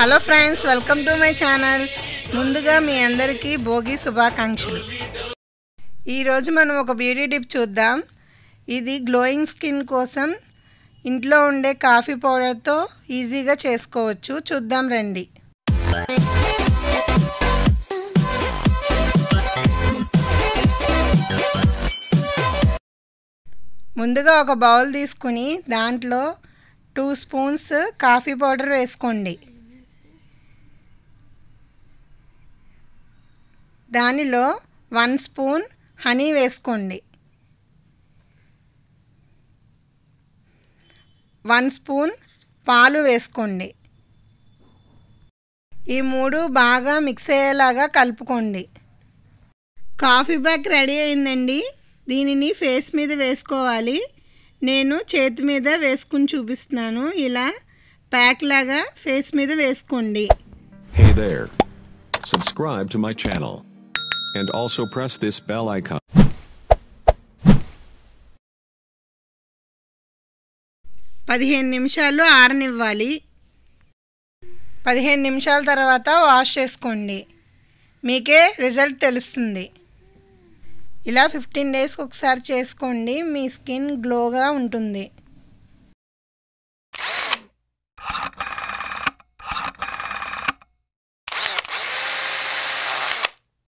Hello friends welcome to my channel ముందుగా మీ అందరికీ భోగి శుభాకాంక్షలు ఈరోజు మనం ఒక బ్యూటీ టిప్ చూద్దాం ఇది గ్లోయింగ్ స్కిన్ కోసం ఇంట్లో ఉండే కాఫీ పౌడర్తో ఈజీగా చేసుకోవచ్చు చూద్దాం రండి ముందుగా ఒక బౌల్ తీసుకుని దాంట్లో టూ స్పూన్స్ కాఫీ పౌడర్ వేసుకోండి దానిలో వన్ స్పూన్ హనీ వేసుకోండి వన్ స్పూన్ పాలు వేసుకోండి ఈ మూడు బాగా మిక్స్ అయ్యేలాగా కలుపుకోండి కాఫీ బ్యాగ్ రెడీ అయిందండి దీనిని ఫేస్ మీద వేసుకోవాలి నేను చేతి మీద వేసుకుని చూపిస్తున్నాను ఇలా ప్యాక్ లాగా ఫేస్ మీద వేసుకోండి Hey there. Subscribe to my channel. and also press this bell icon. పదిహేను నిమిషాలు ఆరనివ్వాలి పదిహేను నిమిషాల తర్వాత వాష్ చేసుకోండి మీకే రిజల్ట్ తెలుస్తుంది ఇలా ఫిఫ్టీన్ డేస్కి ఒకసారి చేసుకోండి మీ స్కిన్ గ్లోగా ఉంటుంది